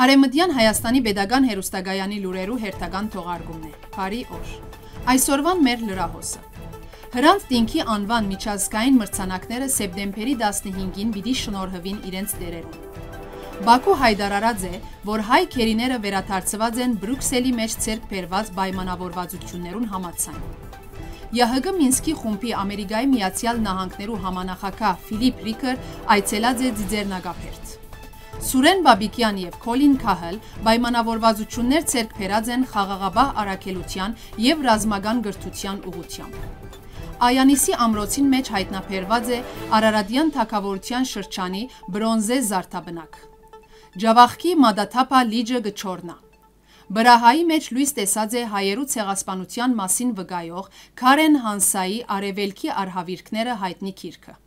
Արեմտյան Հայաստանի Պետական Հերոստագայանի լուրերու հերթական թողարկումն է։ Բարի օր։ Այսօրվան մեր լրահոսը։ Հրանտ Տինքի անվան միջազգային մրցանակները սեպտեմբերի 15-ին պիտի շնորհվին իրենց դերերում։ Բաքու հայտարարած է, որ հայ քերիները վերաթարցված են Բրյուքսելի մեջ ցերկ բերված պայմանավորվածություններուն համաձայն։ ԵՀԳ Մինսկի խումբի Ամերիկայի Միացյալ Նահանգներու համանախագահ Ֆիլիպ Ռիկեր այցելած է Ձիձեռնագաֆերտ։ Սուրեն Բաբիկյան եւ Քոլին Քահել պայմանավորվածություններ ցերկ բերած են խաղաղաբահ առաքելության եւ ռազմական գրթության ուղությամբ։ Այանիսի ամրոցին մեջ հայտնաբերված է Արարատյան թակավորության շրջանի բրոնզե զարդաբնակ։ Ջավախքի մադաթափա լիճը գչորնա։ Բրահայի մեջ լույս տեսած է հայերու ցեղասպանության մասին վկայող Քարեն Հանսայի արևելքի արհավիրքները հայտնի քիրքը։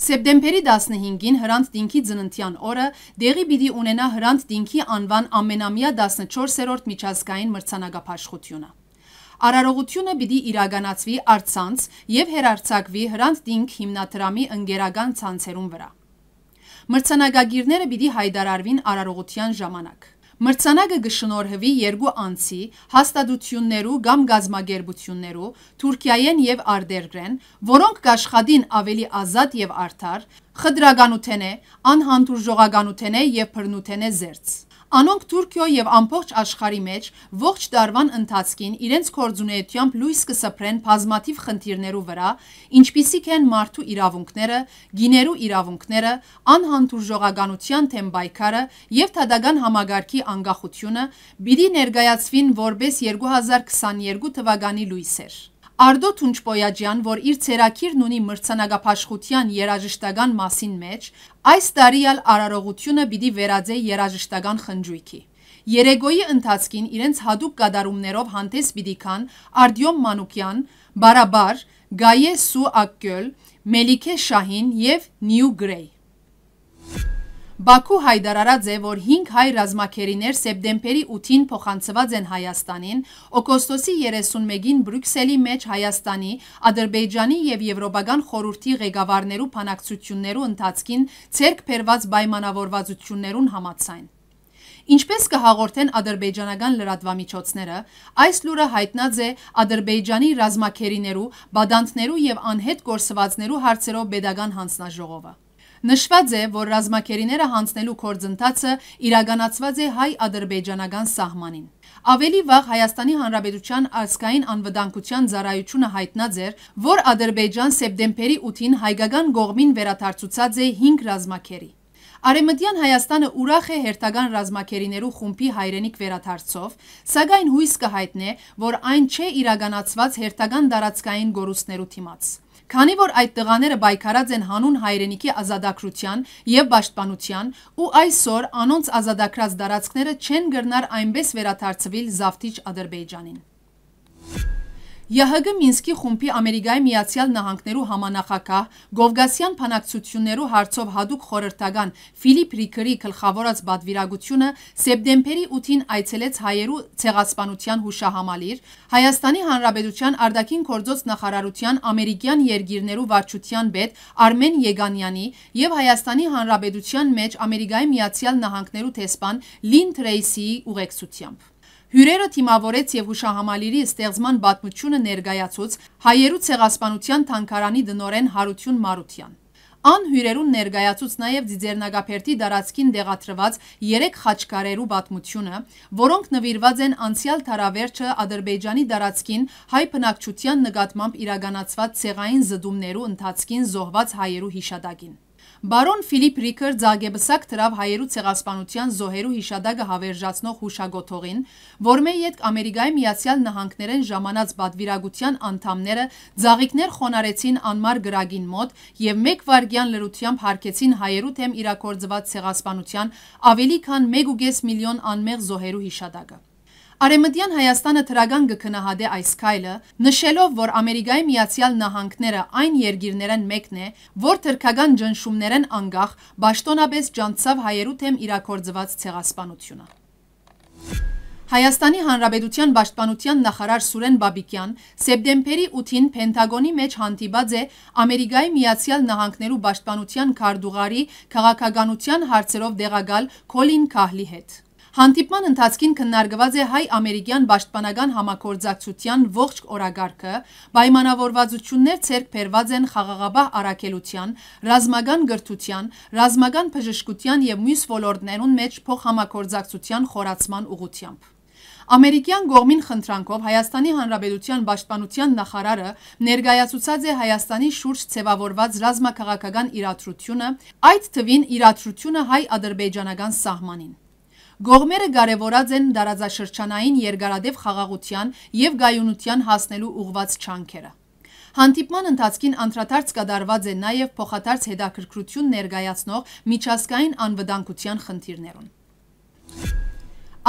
Սեպտեմբերի 15-ին Հրանտ Դինքի ծննդյան օրը դեղի պիտի ունենա Հրանտ Դինքի անվան ամենամյա 14-րդ միջազգային մրցանագապաշխությունը։ Արարողությունը պիտի իրականացվի արցանց եւ հերարցակվի Հրանտ Դինք հիմնադրամի ընկերական ցանցերուն վրա։ Մրցանագագիրները պիտի հայտարարվին արարողության ժամանակ։ Մրցանակը գշնորհվի երկու անձի հաստատություններու կամ գազմագերբություններու Թուրքիայեն եւ Արդերգրեն, որոնք կաշխատին ավելի ազատ եւ արդար, խտրականութենե, անհանդուրժողականութենե եւ բռնութենե զերծ։ Անոնք Թուրքիո եւ ամբողջ աշխարհի մեջ ողջ դարվան ընթացքին իրենց կորձունեությամբ լույս կսփրեն բազմաթիվ խնդիրներու վրա, ինչպիսիք են մարդու իրավունքները, գիներու իրավունքները, անհանդուրժողականության թեմ պայքարը եւ թադական համագարկի անկախությունը՝ բիդի ներգայացվին որպես 2022 թվականի լույսեր։ Արդո Թունչպոյաջյան, որ իր ցերակիրն ունի մրցանագապաշխության երաժշտական մասին մեջ, այս տարի ալ արարողությունը պիտի վերաձե երաժշտական խնջույքի։ Երեգոյի ընթացքին իրենց հadoop կատարումներով հանդես պիտի քան Արդյոմ Մանուկյան, Բարաբար, Գայե Սու Ակկել, Մելիքե Շահին եւ Նյու Գրեյ։ Բաքու հայտարարած է, որ 5 հայ ռազմակերիներ սեպտեմբերի 8-ին փոխանցված են Հայաստանին, օգոստոսի 31-ին Բրյուսելի մեջ Հայաստանի, Ադրբեջանի եւ Եվրոպական խորհրդի ղեկավարներու փանակցություններու ընթացքին ցերկ բերված պայմանավորվածություններուն համաձայն։ Ինչպես կհաղորդեն ադրբեջանական լրատվամիջոցները, այս լուրը հայտնած է Ադրբեջանի ռազմակերիներու, բադանտներու եւ անհետ կորսվածներու հարցերով pedagogan հանձնաժողովը։ Նշված է, որ ռազմակերիները հանցնելու կորձընթացը իրականացված է հայ-ադրբեջանական սահմանին։ Ավելի վաղ Հայաստանի Հանրապետության ազգային անվտանգության ծառայությունը հայտնած էր, որ Ադրբեջան սեպտեմբերի 8-ին հայկական գողմին վերաթարցուցած է 5 ռազմակերի։ Արեմտյան Հայաստանը ուրախ է հերթական ռազմակերիներու խումբի հայրենիք վերաթարցով, սակայն հույս կհայտնե, որ այն չէ իրականացված հերթական դարածքային գորուստներու թիմաց։ Քանի որ այդ տղաները պայքարած են հանուն հայրենիքի ազատագրության եւ պաշտպանության ու այսօր անոնց ազատագրած տարածքները չեն գրնար այնպես վերաթարցվել զավթիչ Ադրբեջանին։ ԵՀԳ Մինսկի խումբի Ամերիկայի Միացյալ Նահանգներու համանախակահ Գովգասյան փանակցություններու հարցով հadoop խորհրդական Ֆիլիպ Ռիկերի գլխավորած բադվիրագությունը սեպտեմբերի 8-ին այցելեց հայերու ցեղասպանության հուշահամալիր Հայաստանի Հանրապետության արտաքին գործոց նախարարության ամերիկյան երկիրներու վարչության պետ Արմեն Եգանյանի եւ Հայաստանի Հանրապետության մեջ Ամերիկայի Միացյալ Նահանգներու տեսփան Լին Թրեյսիի ուղեկցությամբ Հյուրերը թիմավորեց և հուշահամալիրի ստեղզման բատմությունը ներգայացուց հայերու ցեղասպանության թանքարանի դնորեն Հարություն Մարության։ Ան հյուրերուն ներգայացուց նաև Ձիձերնագապերտի դարածքին դեղատրված երեք խաչքարերու բատմությունը, որոնք նվիրված են անցյալ թարավերջը Ադրբեջանի դարածքին հայ բնակչության նկատմամբ իրականացված ցեղային զդումներու ընթացքին զոհված հայերու հիշադակին։ Բարոն Ֆիլիպ Ռիկեր ձագեբսակ դրավ հայերու ցեղասպանության զոհերու հիշադակը հավերժացնող հուշագոթողին, որ մեի հետ Ամերիկայի Միացյալ Նահանգներեն ժամանած բադվիրագության անդամները ձաղիկներ խոնարեցին անմար գրագին մոտ եւ մեկ վարգյան լրությամբ հարկեցին հայերու թեմ իրակորձված ցեղասպանության ավելի քան 1.5 միլիոն անմեղ զոհերու հիշադակը։ Արեմտյան Հայաստանը թրագան կքնահադե այս քայլը, նշելով, որ Ամերիկայի Միացյալ Նահանգները այն երկիրներն մեկն է, որ թրքական ճնշումներն անգախ ճշտոնապես ջանցավ հայերու թեմ իրակորձված ցեղասպանությունը։ Հայաստանի Հանրապետության Պաշտպանության նախարար Սուրեն Բաբիկյան սեպտեմբերի 8-ին Պենտագոնի մեջ հանդիպած է Ամերիկայի Միացյալ Նահանգներու Պաշտպանության քարտուղարի քաղաքականության հարցերով դեղակալ Քոլին Քահլի հետ։ Հանդիպման ընթացքին քննարկված է հայ-ամերիկյան պաշտպանական համագործակցության ողջ օրագարկը, պայմանավորվածություններ ցերկ բերված են խաղաղապահ առաքելության, ռազմական գրթության, ռազմական բժշկության եւ մյուս ոլորտներուն մեջ փոխհամագործակցության խորացման ուղղությամբ։ Ամերիկյան գողմին խնդրանքով Հայաստանի Հանրապետության պաշտպանության նախարարը ներկայացուցած է Հայաստանի շուրջ ցևավորված ռազմակաղակական իրադրությունը, այդ թվին իրադրությունը հայ-ադրբեջանական սահմանին։ Գողմերը կարևորած են դարաձաշրջանային երկարադև խաղաղության և գայունության հասնելու ուղված չանքերը։ Հանդիպման ընթացքին անդրադարձ կդարված է նաև փոխադարձ հետաքրքրություն ներգայացնող միջազգային անվտանգության խնդիրներուն։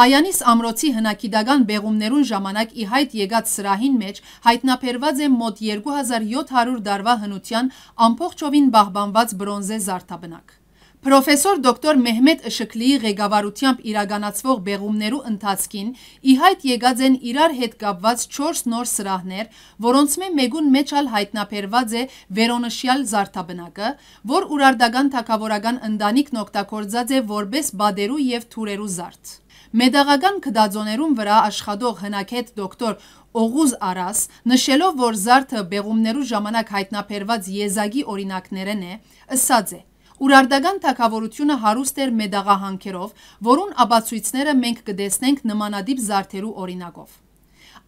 Այանիս ամրոցի հնակիդական բեղումներուն ժամանակ ի հայտ եկած սրահին մեջ հայտնաբերված է մոտ 2700 դարվա հնության ամբողջովին բահբանված բրոնզե զարդաբնակ։ Պրոֆեսոր դոկտոր Մեհմետ Ըշկլիի ղեկավարությամբ իրականացվող բեղումներու ընթացքին ի հայտ եկած են իրար հետ կապված 4 նոր սրահներ, որոնց մե մեկուն մեջ ալ հայտնաբերված է Վերոնշյալ Զարթաբնակը, որ Urardagan թակավորական ընտանիքն օգտագործած է որպես բադերու եւ թուրերու զարդ։ Մեդաղական կդաձոներում վրա աշխատող հնակետ դոկտոր Օղուզ Արաս, նշելով, որ զարդը բեղումներու ժամանակ հայտնաբերված եզակի օրինակներն է, ըսած է. Ուրարտական թակավորությունը հարուստ էր մեդաղահանքերով, որուն ապացույցները մենք կտեսնենք նմանադիպ զարդերու օրինակով։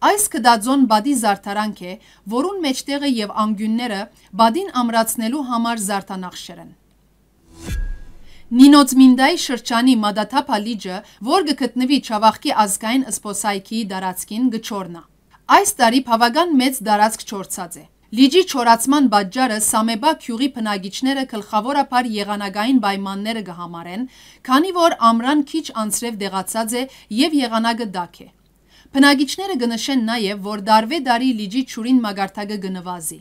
Այս կդաձոն բադի զարդարանք է, որուն մեջտեղը եւ անգյունները բադին ամրացնելու համար զարդանախշեր են։ Նինոցմինդայի շրջանի Մադաթափա լիճը, որ գտնվի Չավախկի ազգային սփոսայքի դարածքին գճորնա։ Այս տարի բավական մեծ դարածք չորցած է։ Լիջի չորացման բաճարը Սամեբա քյուղի փնագիչները գլխավորապար եղանագային պայմանները կհամարեն, քանի որ ամրան քիչ անցրև դեղացած է եւ եղանագը դաք է։ Փնագիչները գնշեն նաեւ, որ դարվե դարի լիջի ճուրին մագարտակը գնվազի։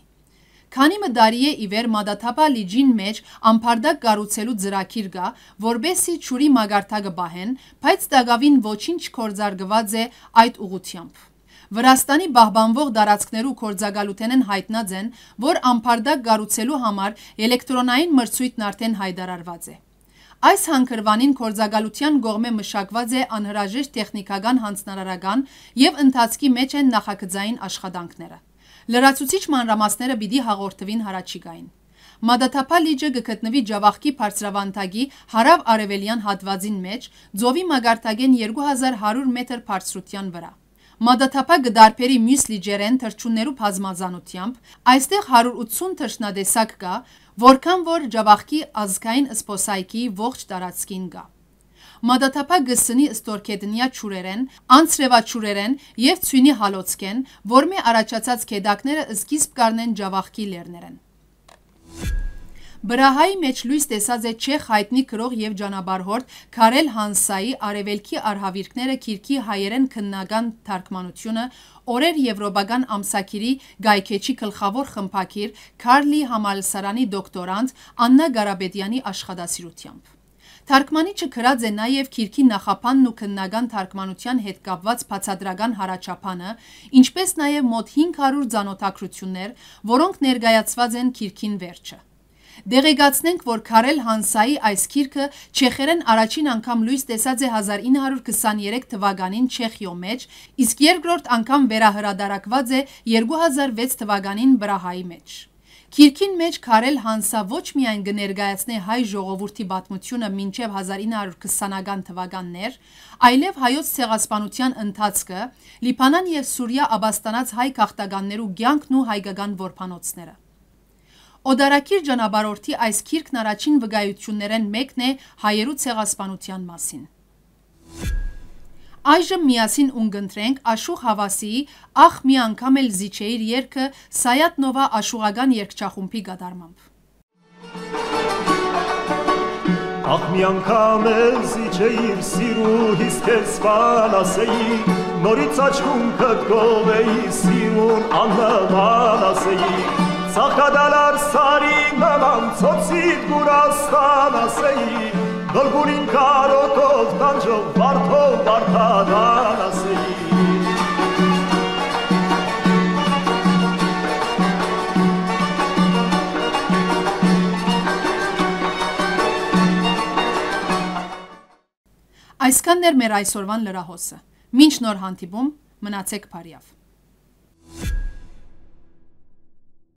Քանի մը դարի է ի վեր մադաթապա լիջին մեջ ամբարդակ կառուցելու ծրագիր կա, որբեսի ճուրի մագարտակը բահեն, բայց դակավին ոչինչ կորզարգված է այդ ուղությամբ։ Վրաստանի բահբանվող դարածքներու կորձագալութեն են հայտնած են, որ ամպարդակ գարուցելու համար էլեկտրոնային մրցույթն արդեն հայդարարված է։ Այս հանքրվանին կորձագալության գողմ է մշակված է անհրաժեշտ տեխնիկական հանցնարարական և ընթացքի մեջ են նախակծային աշխատանքները։ լրացուցիչ մանրամասները բիդի հաղորդվին հարաչիգային։ Մադաթապա լիճը գկտնվի ջավախքի պարցրավանտագի հարավ արևելյան հատվածին մեջ, ձովի մագարտագեն 2100 մետր պարցրության վրա։ Մադաթափակ դարբերի մյուս լիջերեն թրջուններու բազմազանությամբ այստեղ 180 թրջնադեսակ կա, որքան որ Ջավախքի ազգային սփոսայքի ողջ տարածքին կա։ Մադաթափակ գսնի ստորքեդնիա ճուրերեն, անցրևա ճուրերեն եւ ցյունի հալոցկեն, որ մի առաջացած կեդակները սկիզբ կառնեն Ջավախքի լեռներեն։ Բրահայի մեջ լույս տեսած է չեխ հայտնի գրող եւ ճանապարհորդ Քարել Հանսայի Արևելքի արհավիրքները քիրքի հայերեն քննական թարգմանությունը Օրեր եվրոպական ամսակիրի Գայքեչի գլխավոր խմփակիր Քարլի Համալսարանի դոկտորանտ Աննա Ղարաբեդյանի աշխատասիրությամբ։ Թարգմանիչը գրած է նաև քիրքի նախապանն ու քննական թարգմանության հետ կապված բացադրական հարաճապանը, ինչպես նաև մոտ 500 ցանոթակրություններ, որոնք ներկայացված են քիրքին վերջը։ Դեղեկացնենք, որ Քարել Հանսայի այս քիրքը չեխերեն առաջին անգամ լույս տեսած է 1923 թվականին Չեխիո մեջ, իսկ երկրորդ անգամ վերահրադարակված է 2006 թվականին Բրահայի մեջ։ Քիրքին մեջ Քարել Հանսա ոչ միայն կներկայացնի հայ ժողովրդի պատմությունը մինչև 1920-ական թվականներ, այլև հայոց ցեղասպանության ընթացքը, Լիբանան եւ Սուրիա աբաստանած հայ քաղաքտականներու կյանքն ու հայկական որփանոցները։ Օդարակիր ճանապարհորդի այս քիրքն առաջին վկայություններեն մեկն է հայերու ցեղասպանության մասին։ Այժմ միասին ունգընտրենք Աշուխ Հավասիի «Ախ մի անգամ էլ զիջեիր» երգը Սայատ Նովա աշուղական երգչախումբի գդարմամբ։ Ախ մի անգամ էլ զիջեիր սիրուհիս կեր սպանասեի, նորից աչքում կտկովեի սիրուն անհման ասեի, Սախադալար սարի մաման ծոցիտ գուրաստան ասեի Գլգունին կարոտով, տանջով, բարդով, բարդադան ասեի Այսքանն էր մեր այսօրվան լրահոսը։ Մինչ նոր հանդիպում, մնացեք բարիավ։